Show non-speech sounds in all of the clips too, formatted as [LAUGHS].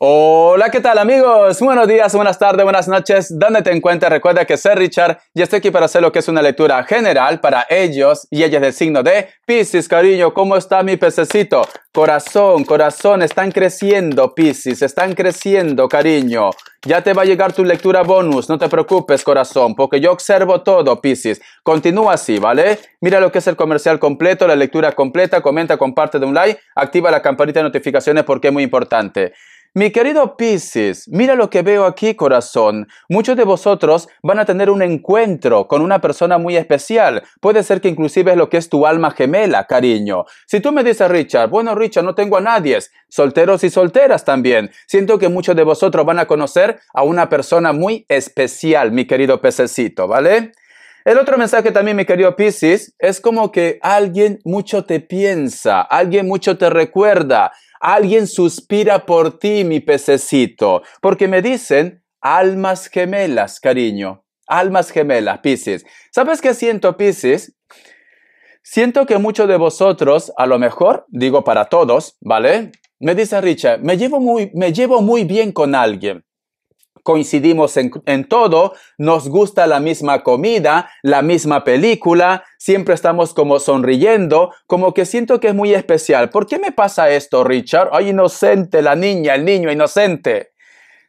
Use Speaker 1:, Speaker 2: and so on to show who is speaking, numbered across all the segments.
Speaker 1: Hola, ¿qué tal amigos? Buenos días, buenas tardes, buenas noches, Dándote en cuenta, Recuerda que soy Richard y estoy aquí para hacer lo que es una lectura general para ellos y ellas del signo de Pisces, cariño. ¿Cómo está mi pececito? Corazón, corazón, están creciendo, Pisces, están creciendo, cariño. Ya te va a llegar tu lectura bonus, no te preocupes, corazón, porque yo observo todo, Pisces. Continúa así, ¿vale? Mira lo que es el comercial completo, la lectura completa, comenta, comparte de un like, activa la campanita de notificaciones porque es muy importante. Mi querido Piscis, mira lo que veo aquí, corazón. Muchos de vosotros van a tener un encuentro con una persona muy especial. Puede ser que inclusive es lo que es tu alma gemela, cariño. Si tú me dices, Richard, bueno, Richard, no tengo a nadie. Solteros y solteras también. Siento que muchos de vosotros van a conocer a una persona muy especial, mi querido pececito, ¿vale? El otro mensaje también, mi querido Piscis, es como que alguien mucho te piensa, alguien mucho te recuerda, Alguien suspira por ti, mi pececito, porque me dicen almas gemelas, cariño. Almas gemelas, Piscis. ¿Sabes qué siento, Piscis? Siento que muchos de vosotros, a lo mejor, digo para todos, ¿vale? Me dice Richard, me llevo muy, me llevo muy bien con alguien coincidimos en, todo, nos gusta la misma comida, la misma película, siempre estamos como sonriendo, como que siento que es muy especial. ¿Por qué me pasa esto, Richard? Ay, inocente la niña, el niño inocente.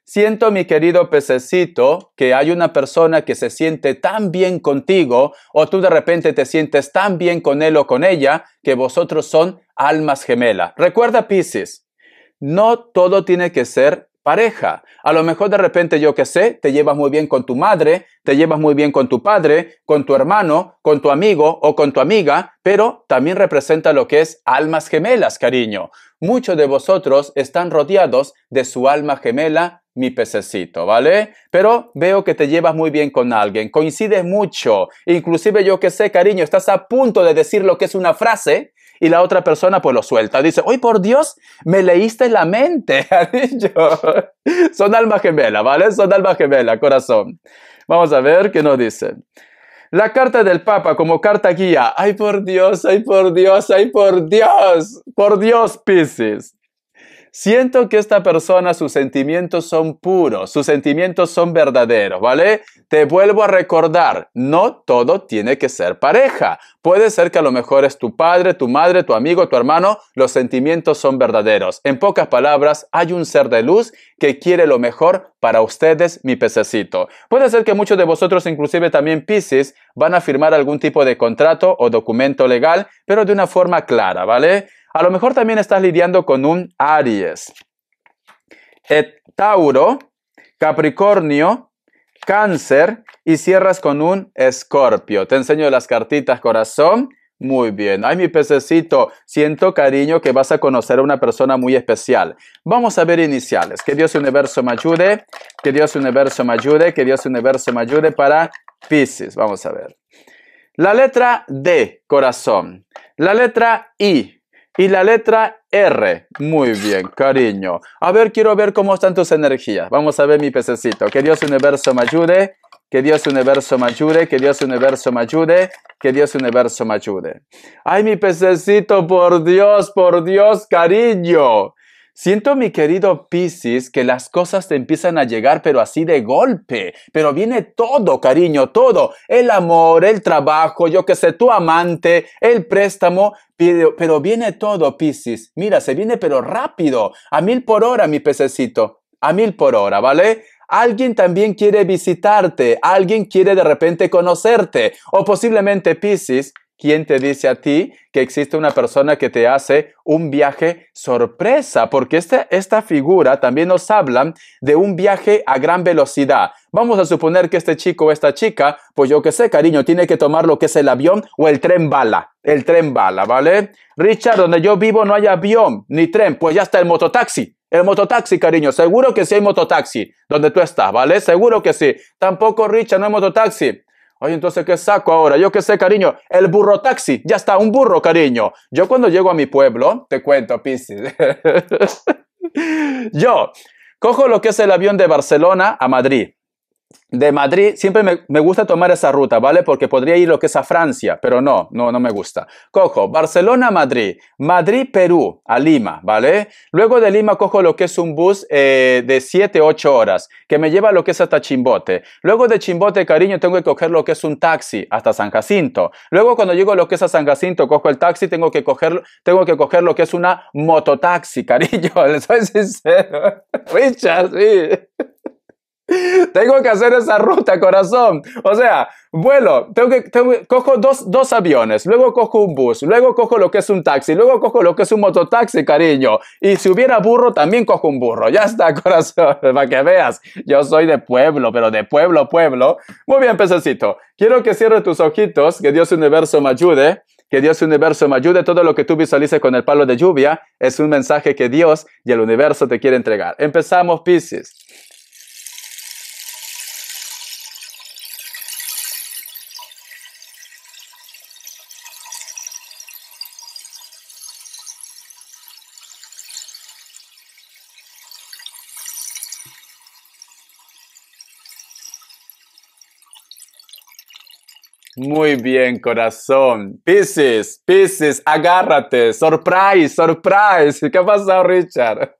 Speaker 1: Siento, mi querido pececito, que hay una persona que se siente tan bien contigo o tú de repente te sientes tan bien con él o con ella que vosotros son almas gemelas. Recuerda, Pisces, no todo tiene que ser pareja. A lo mejor de repente, yo que sé, te llevas muy bien con tu madre, te llevas muy bien con tu padre, con tu hermano, con tu amigo o con tu amiga, pero también representa lo que es almas gemelas, cariño. Muchos de vosotros están rodeados de su alma gemela, mi pececito, ¿vale? Pero veo que te llevas muy bien con alguien, coincides mucho, inclusive yo que sé, cariño, estás a punto de decir lo que es una frase y la otra persona pues lo suelta. Dice, hoy por Dios, me leíste la mente, [LAUGHS] Son alma gemelas, ¿vale? Son alma gemelas, corazón. Vamos a ver qué nos dice. La carta del Papa como carta guía. Ay por Dios, ay por Dios, ay por Dios, por Dios, Pisces. Siento que esta persona, sus sentimientos son puros, sus sentimientos son verdaderos, ¿vale? Te vuelvo a recordar, no todo tiene que ser pareja. Puede ser que a lo mejor es tu padre, tu madre, tu amigo, tu hermano, los sentimientos son verdaderos. En pocas palabras, hay un ser de luz que quiere lo mejor para ustedes, mi pececito. Puede ser que muchos de vosotros, inclusive también Pisces, van a firmar algún tipo de contrato o documento legal, pero de una forma clara, ¿vale? A lo mejor también estás lidiando con un Aries. E, Tauro, Capricornio, Cáncer y cierras con un Escorpio. Te enseño las cartitas, corazón. Muy bien. Ay, mi pececito, siento cariño que vas a conocer a una persona muy especial. Vamos a ver iniciales. Que Dios Universo me ayude, que Dios Universo me ayude, que Dios Universo me ayude para Pisces. Vamos a ver. La letra D, corazón. La letra I, y la letra R. Muy bien, cariño. A ver, quiero ver cómo están tus energías. Vamos a ver mi pececito. Que Dios universo me ayude. Que Dios universo me ayude, que Dios universo me ayude, que Dios universo me ayude. Ay, mi pececito, por Dios, por Dios, cariño. Siento, mi querido Piscis, que las cosas te empiezan a llegar, pero así de golpe. Pero viene todo, cariño, todo. El amor, el trabajo, yo que sé, tu amante, el préstamo. Pero, pero viene todo, Piscis. Mira, se viene, pero rápido. A mil por hora, mi pececito. A mil por hora, ¿vale? Alguien también quiere visitarte. Alguien quiere de repente conocerte. O posiblemente, Piscis, ¿Quién te dice a ti que existe una persona que te hace un viaje sorpresa? Porque esta, esta figura también nos habla de un viaje a gran velocidad. Vamos a suponer que este chico o esta chica, pues yo qué sé, cariño, tiene que tomar lo que es el avión o el tren bala. El tren bala, ¿vale? Richard, donde yo vivo no hay avión ni tren, pues ya está el mototaxi. El mototaxi, cariño, seguro que sí hay mototaxi donde tú estás, ¿vale? Seguro que sí. Tampoco, Richard, no hay mototaxi. Oye, entonces, ¿qué saco ahora? Yo qué sé, cariño. El burro taxi. Ya está, un burro, cariño. Yo cuando llego a mi pueblo, te cuento, Piscis. [LAUGHS] yo cojo lo que es el avión de Barcelona a Madrid de Madrid siempre me, me, gusta tomar esa ruta, ¿vale? Porque podría ir lo que es a Francia, pero no, no, no me gusta. Cojo Barcelona-Madrid, Madrid-Perú, a Lima, ¿vale? Luego de Lima cojo lo que es un bus eh, de 7, 8 horas, que me lleva lo que es hasta Chimbote. Luego de Chimbote, cariño, tengo que coger lo que es un taxi hasta San Jacinto. Luego cuando llego lo que es a San Jacinto, cojo el taxi, tengo que coger, tengo que coger lo que es una mototaxi, [LAUGHS] cariño, les soy sincero. [LAUGHS] sí. Tengo que hacer esa ruta, corazón. O sea, vuelo, tengo que, cojo dos, dos, aviones, luego cojo un bus, luego cojo lo que es un taxi, luego cojo lo que es un mototaxi, cariño. Y si hubiera burro, también cojo un burro. Ya está, [LAUGHS] corazón, para que veas. Yo soy de pueblo, pero de pueblo, pueblo. Muy bien, pececito. Quiero que cierres tus ojitos, que Dios universo me ayude. Que Dios universo me ayude. Todo lo que tú visualices con el palo de lluvia es un mensaje que Dios y el universo te quiere entregar. Empezamos, Pisces. Muy bien, corazón. Pisces, Pisces, agárrate. Surprise, surprise. ¿Qué ha pasado, Richard?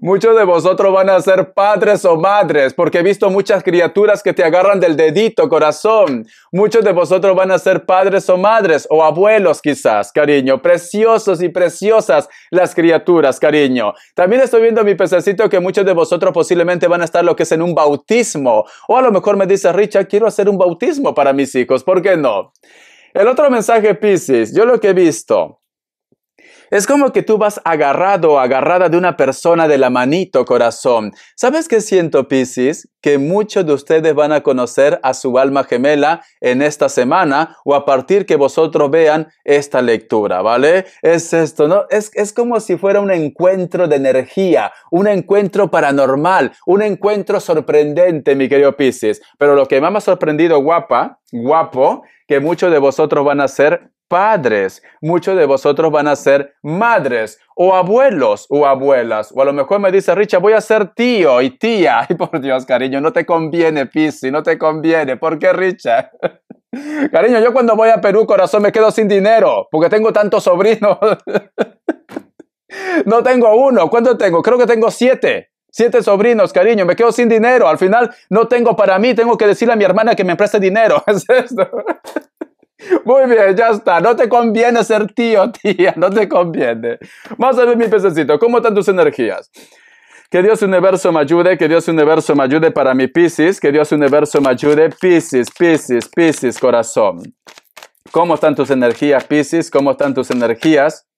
Speaker 1: Muchos de vosotros van a ser padres o madres, porque he visto muchas criaturas que te agarran del dedito, corazón. Muchos de vosotros van a ser padres o madres, o abuelos quizás, cariño. Preciosos y preciosas las criaturas, cariño. También estoy viendo mi pececito que muchos de vosotros posiblemente van a estar lo que es en un bautismo. O a lo mejor me dice, Richard, quiero hacer un bautismo para mis hijos, ¿por qué no? El otro mensaje, Pisces, yo lo que he visto es como que tú vas agarrado o agarrada de una persona de la manito corazón. ¿Sabes qué siento, Piscis? Que muchos de ustedes van a conocer a su alma gemela en esta semana o a partir que vosotros vean esta lectura, ¿vale? Es esto, ¿no? Es, es como si fuera un encuentro de energía, un encuentro paranormal, un encuentro sorprendente, mi querido Piscis. Pero lo que más me ha sorprendido, guapa, guapo, que muchos de vosotros van a ser, padres, muchos de vosotros van a ser madres o abuelos o abuelas. O a lo mejor me dice, Richa, voy a ser tío y tía. [LAUGHS] Ay, por Dios, cariño, no te conviene, Pisi, no te conviene. ¿Por qué, Richa? [LAUGHS] cariño, yo cuando voy a Perú, corazón, me quedo sin dinero porque tengo tantos sobrinos. [LAUGHS] no tengo uno. ¿Cuánto tengo? Creo que tengo siete siete sobrinos, cariño, me quedo sin dinero, al final no tengo para mí, tengo que decirle a mi hermana que me preste dinero, es esto. Muy bien, ya está. No te conviene ser tío, [LAUGHS] tía, no te conviene. Vamos a ver mi pececito, ¿cómo están tus energías? Que Dios universo me ayude, que Dios universo me ayude para mi Piscis, que Dios universo me ayude, Piscis, Piscis, Piscis, corazón. ¿Cómo están tus energías, Piscis? ¿Cómo están tus energías?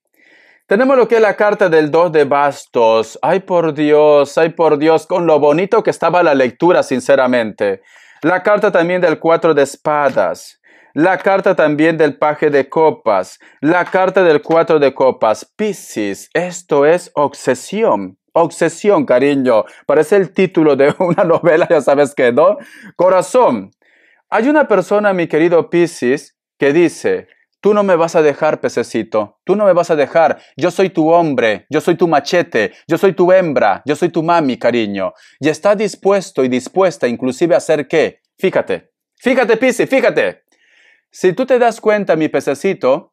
Speaker 1: Tenemos lo que es la carta del 2 de bastos. Ay, por Dios, ay, por Dios, con lo bonito que estaba la lectura, sinceramente. La carta también del 4 de espadas. La carta también del paje de copas. La carta del cuatro de copas. Piscis. Esto es obsesión. Obsesión, cariño. Parece el título de [LAUGHS] una novela, ya sabes qué, ¿no? Corazón. Hay una persona, mi querido Piscis, que dice, Tú no me vas a dejar, pececito. Tú no me vas a dejar. Yo soy tu hombre, yo soy tu machete, yo soy tu hembra, yo soy tu mami, cariño. Y está dispuesto y dispuesta inclusive a hacer qué? Fíjate. Fíjate, Piscis, fíjate. Si tú te das cuenta, mi pececito,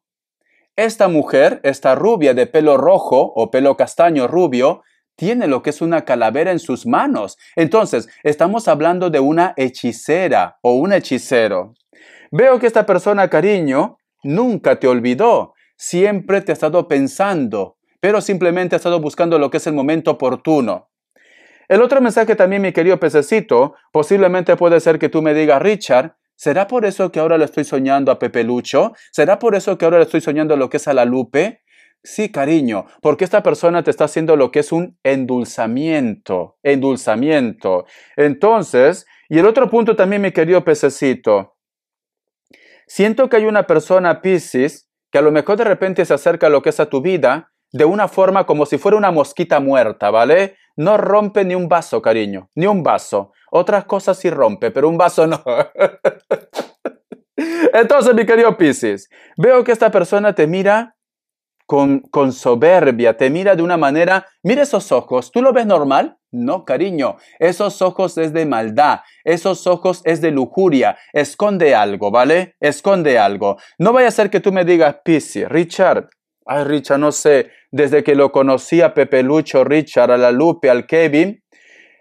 Speaker 1: esta mujer, esta rubia de pelo rojo o pelo castaño rubio, tiene lo que es una calavera en sus manos. Entonces, estamos hablando de una hechicera o un hechicero. Veo que esta persona, cariño, nunca te olvidó. Siempre te ha estado pensando, pero simplemente ha estado buscando lo que es el momento oportuno. El otro mensaje también, mi querido pececito, posiblemente puede ser que tú me digas, Richard, ¿Será por eso que ahora le estoy soñando a Pepe Lucho? ¿Será por eso que ahora le estoy soñando lo que es a la Lupe? Sí, cariño, porque esta persona te está haciendo lo que es un endulzamiento, endulzamiento. Entonces, y el otro punto también, mi querido pececito, siento que hay una persona, Piscis, que a lo mejor de repente se acerca a lo que es a tu vida, de una forma como si fuera una mosquita muerta, ¿vale? No rompe ni un vaso, cariño, ni un vaso. Otras cosas sí rompe, pero un vaso no. [LAUGHS] Entonces, mi querido Pisces, veo que esta persona te mira con, con, soberbia, te mira de una manera, mira esos ojos, ¿tú lo ves normal? No, cariño, esos ojos es de maldad, esos ojos es de lujuria, esconde algo, ¿vale? Esconde algo. No vaya a ser que tú me digas, Pisces, Richard, Ay, Richard, no sé, desde que lo conocí a Pepe Lucho, Richard, a la Lupe, al Kevin,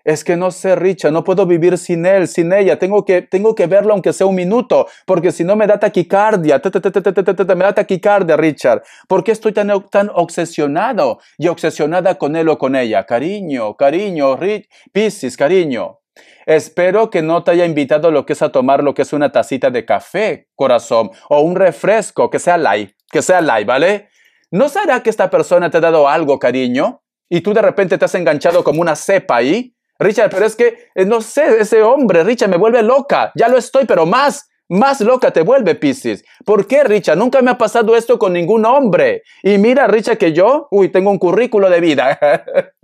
Speaker 1: es que no sé, Richard, no puedo vivir sin él, sin ella, tengo que, tengo que verlo aunque sea un minuto, porque si no me da taquicardia, ta, me da taquicardia, Richard. ¿Por qué estoy tan, tan obsesionado y obsesionada con él o con ella? Cariño, cariño, Rich, Piscis, cariño. Espero que no te haya invitado lo que es a tomar lo que es una tacita de café, corazón, o un refresco, que sea light, que sea light, ¿vale? ¿No será que esta persona te ha dado algo, cariño? Y tú de repente te has enganchado como una cepa ahí. Richard, pero es que, eh, no sé, ese hombre, Richard, me vuelve loca. Ya lo estoy, pero más, más loca te vuelve, Piscis. ¿Por qué, Richard? Nunca me ha pasado esto con ningún hombre. Y mira, Richard, que yo, uy, tengo un currículo de vida.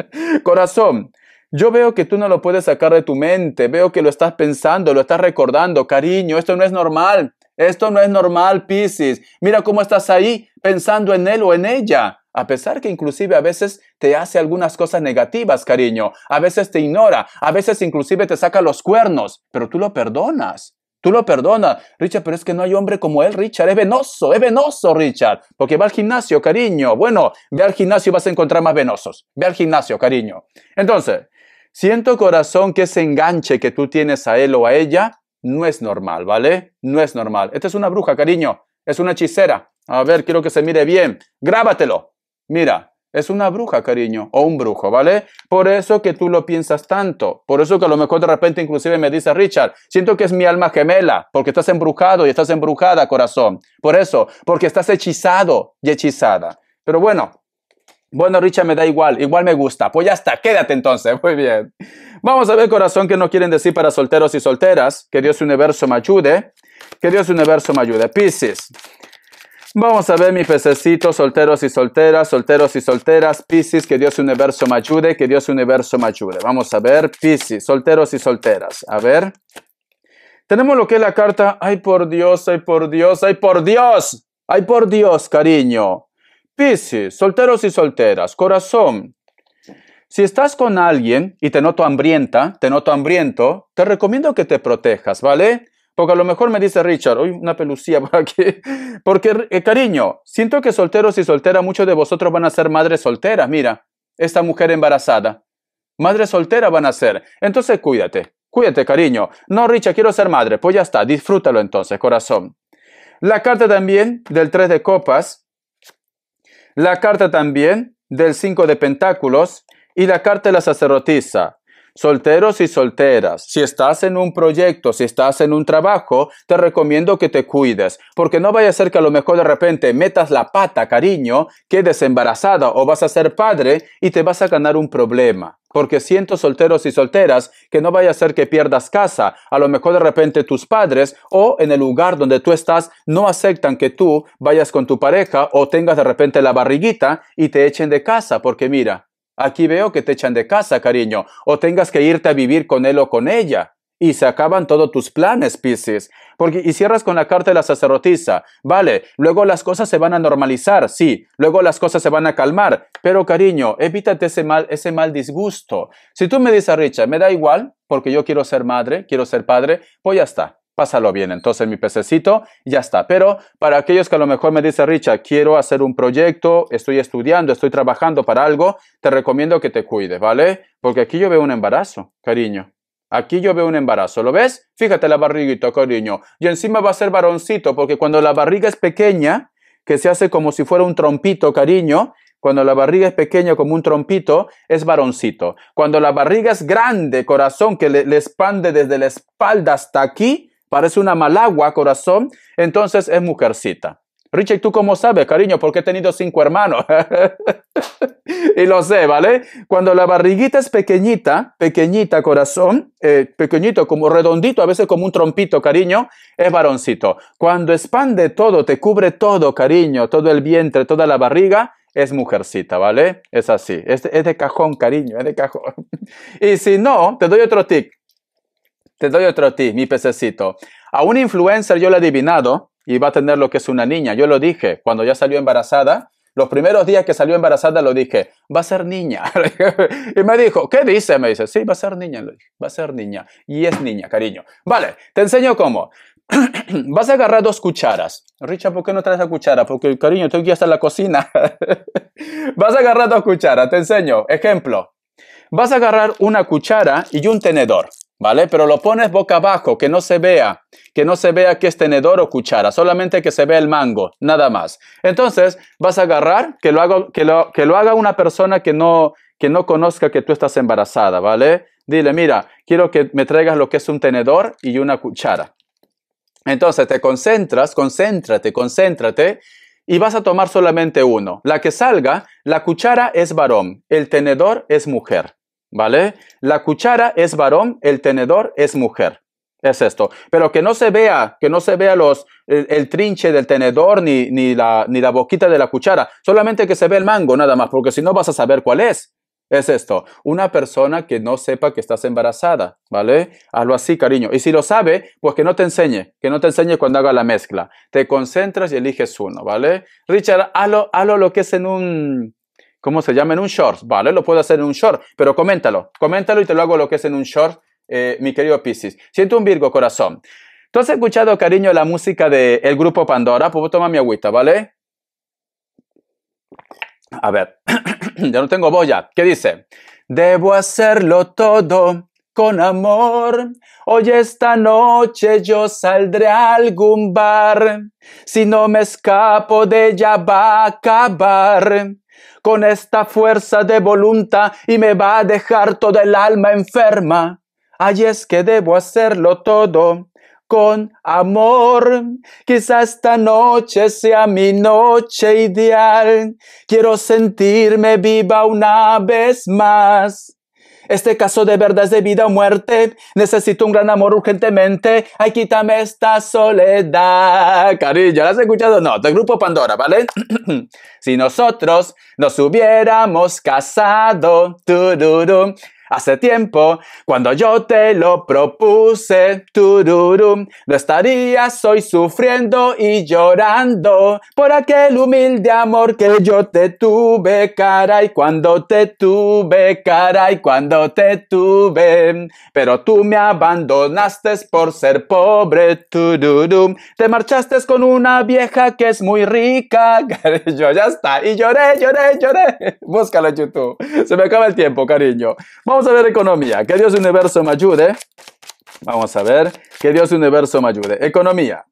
Speaker 1: [LAUGHS] Corazón, yo veo que tú no lo puedes sacar de tu mente, veo que lo estás pensando, lo estás recordando, cariño, esto no es normal. Esto no es normal, Piscis. Mira cómo estás ahí pensando en él o en ella. A pesar que inclusive a veces te hace algunas cosas negativas, cariño. A veces te ignora. A veces inclusive te saca los cuernos. Pero tú lo perdonas. Tú lo perdonas. Richard, pero es que no hay hombre como él, Richard. Es venoso, es venoso, Richard. Porque va al gimnasio, cariño. Bueno, ve al gimnasio y vas a encontrar más venosos. Ve al gimnasio, cariño. Entonces, siento corazón que ese enganche que tú tienes a él o a ella no es normal, ¿vale? No es normal. Esta es una bruja, cariño. Es una hechicera. A ver, quiero que se mire bien. Grábatelo. Mira, es una bruja, cariño, o un brujo, ¿vale? Por eso que tú lo piensas tanto. Por eso que a lo mejor de repente inclusive me dice Richard, siento que es mi alma gemela, porque estás embrujado y estás embrujada, corazón. Por eso, porque estás hechizado y hechizada. Pero bueno, bueno, Richard, me da igual, igual me gusta. Pues ya está, quédate entonces. [LAUGHS] Muy bien. Vamos a ver, corazón, que no quieren decir para solteros y solteras. Que Dios universo me ayude. Que Dios universo me ayude. Piscis. Vamos a ver, mi pececito. solteros y solteras, solteros y solteras, Piscis, que Dios universo me ayude, que Dios universo me ayude. Vamos a ver, Piscis, solteros y solteras. A ver. Tenemos lo que es la carta, ay por Dios, ay por Dios, ay por Dios, ay por Dios, cariño solteros y solteras, corazón. Si estás con alguien y te noto hambrienta, te noto hambriento, te recomiendo que te protejas, ¿vale? Porque a lo mejor me dice Richard, hoy una pelucía para aquí. [LAUGHS] Porque, eh, cariño, siento que solteros y solteras, muchos de vosotros van a ser madres solteras, mira, esta mujer embarazada. madres solteras van a ser. Entonces cuídate, cuídate, cariño. No, Richard, quiero ser madre. Pues ya está, disfrútalo entonces, corazón. La carta también del tres de copas la carta también del cinco de pentáculos y la carta de la sacerdotisa. Solteros y solteras, si estás en un proyecto, si estás en un trabajo, te recomiendo que te cuides, porque no vaya a ser que a lo mejor de repente metas la pata, cariño, quedes embarazada o vas a ser padre y te vas a ganar un problema. Porque siento solteros y solteras que no vaya a ser que pierdas casa, a lo mejor de repente tus padres o en el lugar donde tú estás no aceptan que tú vayas con tu pareja o tengas de repente la barriguita y te echen de casa, porque mira, Aquí veo que te echan de casa, cariño, o tengas que irte a vivir con él o con ella. Y se acaban todos tus planes, Pisces. Porque, y cierras con la carta de la sacerdotisa. Vale, luego las cosas se van a normalizar, sí, luego las cosas se van a calmar. Pero, cariño, evítate ese mal, ese mal disgusto. Si tú me dices a Richard, me da igual, porque yo quiero ser madre, quiero ser padre, pues ya está pásalo bien. Entonces mi pececito ya está. Pero para aquellos que a lo mejor me dice Richard, quiero hacer un proyecto, estoy estudiando, estoy trabajando para algo, te recomiendo que te cuides, ¿vale? Porque aquí yo veo un embarazo, cariño. Aquí yo veo un embarazo, ¿lo ves? Fíjate la barriguita, cariño. Y encima va a ser varoncito, porque cuando la barriga es pequeña, que se hace como si fuera un trompito, cariño, cuando la barriga es pequeña como un trompito, es varoncito. Cuando la barriga es grande, corazón, que le expande desde la espalda hasta aquí, Parece una malagua, corazón. Entonces es mujercita. Richard, ¿tú cómo sabes, cariño? Porque he tenido cinco hermanos. [LAUGHS] y lo sé, ¿vale? Cuando la barriguita es pequeñita, pequeñita, corazón, eh, pequeñito, como redondito, a veces como un trompito, cariño, es varoncito. Cuando expande todo, te cubre todo, cariño, todo el vientre, toda la barriga, es mujercita, ¿vale? Es así. Es, es de cajón, cariño, es de cajón. [LAUGHS] y si no, te doy otro tic. Te doy otro ti, mi pececito. A un influencer yo lo he adivinado y va a tener lo que es una niña. Yo lo dije cuando ya salió embarazada. Los primeros días que salió embarazada lo dije, va a ser niña. [LAUGHS] y me dijo, ¿qué dice? Me dice, sí, va a ser niña. va a ser niña. Y es niña, cariño. Vale, te enseño cómo. [CLEARS THROAT] Vas a agarrar dos cucharas. Richard, ¿por qué no traes la cuchara? Porque, cariño, tengo que ir hasta la cocina. [LAUGHS] Vas a agarrar dos cucharas, te enseño. Ejemplo. Vas a agarrar una cuchara y un tenedor. ¿vale? Pero lo pones boca abajo, que no se vea, que no se vea que es tenedor o cuchara, solamente que se vea el mango, nada más. Entonces, vas a agarrar, que lo haga, una persona que no, que no conozca que tú estás embarazada, ¿vale? Dile, mira, quiero que me traigas lo que es un tenedor y una cuchara. Entonces, te concentras, concéntrate, concéntrate. Y vas a tomar solamente uno. La que salga, la cuchara es varón, el tenedor es mujer. ¿vale? La cuchara es varón, el tenedor es mujer. Es esto. Pero que no se vea, que no se vea los, el, trinche del tenedor ni, ni, la, ni la boquita de la cuchara. Solamente que se ve el mango, nada más, porque si no vas a saber cuál es. Es esto. Una persona que no sepa que estás embarazada, ¿vale? Hazlo así, cariño. Y si lo sabe, pues que no te enseñe, que no te enseñe cuando haga la mezcla. Te concentras y eliges uno, ¿vale? Richard, halo lo que es en un, ¿cómo se llama? En un short, ¿vale? Lo puedo hacer en un short, pero coméntalo, coméntalo y te lo hago lo que es en un short, eh, mi querido Piscis. Siento un Virgo, corazón. ¿Tú has escuchado, cariño, la música del el grupo Pandora? puedo toma mi agüita, ¿vale? A ver, [CLEARS THROAT] ya no tengo boya. ¿Qué dice? Debo hacerlo todo con amor. Hoy esta noche yo saldré a algún bar. Si no me escapo de ella va a acabar con esta fuerza de voluntad y me va a dejar toda el alma enferma. Ay, es que debo hacerlo todo con amor. Quizá esta noche sea mi noche ideal. Quiero sentirme viva una vez más. Este caso de verdad es de vida o muerte. Necesito un gran amor urgentemente. Ay, quítame esta soledad. Cariño, ¿la has escuchado? No, del grupo Pandora, ¿vale? [CLEARS THROAT] si nosotros nos hubiéramos casado. Tururum, Hace tiempo, cuando yo te lo propuse, tururum, no estarías hoy sufriendo y llorando por aquel humilde amor que yo te tuve, caray, cuando te tuve, caray, cuando te tuve. Pero tú me abandonaste por ser pobre, tururum, te marchaste con una vieja que es muy rica, [LAUGHS] yo ya está, y lloré, lloré, lloré. Búscalo en YouTube, se me acaba el tiempo, cariño a ver economía. Que Dios universo me ayude. Vamos a ver. Que Dios universo me ayude. Economía.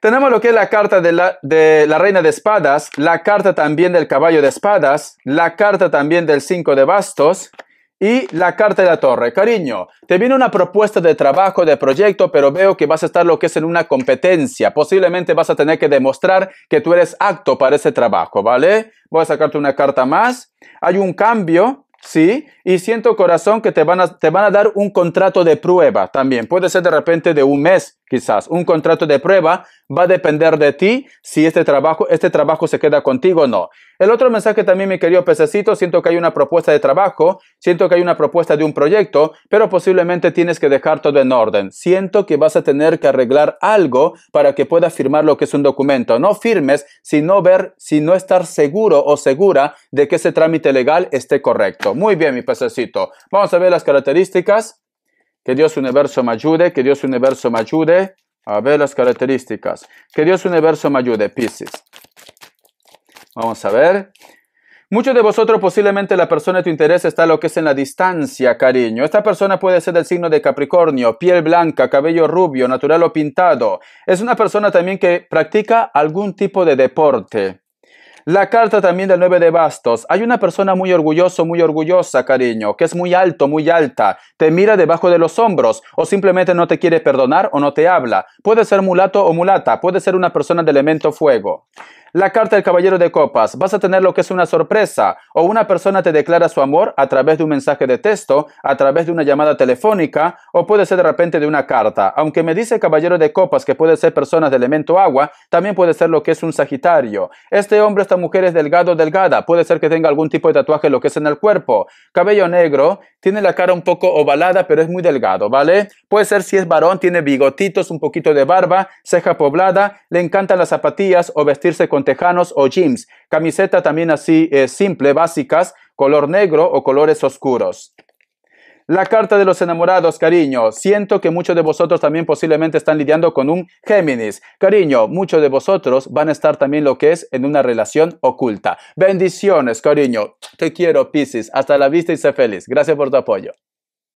Speaker 1: Tenemos lo que es la carta de la, de la reina de espadas, la carta también del caballo de espadas, la carta también del 5 de bastos y la carta de la torre. Cariño, te viene una propuesta de trabajo, de proyecto, pero veo que vas a estar lo que es en una competencia. Posiblemente vas a tener que demostrar que tú eres apto para ese trabajo, ¿vale? Voy a sacarte una carta más. Hay un cambio, Sí, y siento corazón que te van a, te van a dar un contrato de prueba también. Puede ser de repente de un mes, quizás. Un contrato de prueba va a depender de ti si este trabajo, este trabajo se queda contigo o no. El otro mensaje también, mi querido pececito, siento que hay una propuesta de trabajo, siento que hay una propuesta de un proyecto, pero posiblemente tienes que dejar todo en orden. Siento que vas a tener que arreglar algo para que pueda firmar lo que es un documento. No firmes sino ver, si no estar seguro o segura de que ese trámite legal esté correcto. Muy bien, mi pececito. Vamos a ver las características. Que Dios universo me ayude, que Dios universo me ayude. A ver las características. Que Dios universo me ayude, Pisces. Vamos a ver. Muchos de vosotros posiblemente la persona de tu interés está lo que es en la distancia, cariño. Esta persona puede ser del signo de Capricornio, piel blanca, cabello rubio, natural o pintado. Es una persona también que practica algún tipo de deporte. La carta también del 9 de bastos. Hay una persona muy orgulloso, muy orgullosa, cariño, que es muy alto, muy alta, te mira debajo de los hombros o simplemente no te quiere perdonar o no te habla. Puede ser mulato o mulata, puede ser una persona de elemento fuego. La carta del caballero de copas. Vas a tener lo que es una sorpresa o una persona te declara su amor a través de un mensaje de texto, a través de una llamada telefónica o puede ser de repente de una carta. Aunque me dice caballero de copas que puede ser personas de elemento agua, también puede ser lo que es un sagitario. Este hombre, esta mujer es delgado o delgada. Puede ser que tenga algún tipo de tatuaje lo que es en el cuerpo. Cabello negro, tiene la cara un poco ovalada pero es muy delgado, ¿vale? Puede ser si es varón, tiene bigotitos, un poquito de barba, ceja poblada, le encantan las zapatillas o vestirse con tejanos o jeans. Camiseta también así eh, simple, básicas, color negro o colores oscuros. La carta de los enamorados, cariño. Siento que muchos de vosotros también posiblemente están lidiando con un Géminis. Cariño, muchos de vosotros van a estar también lo que es en una relación oculta. Bendiciones, cariño. Te quiero, Pisces. Hasta la vista y sé feliz. Gracias por tu apoyo.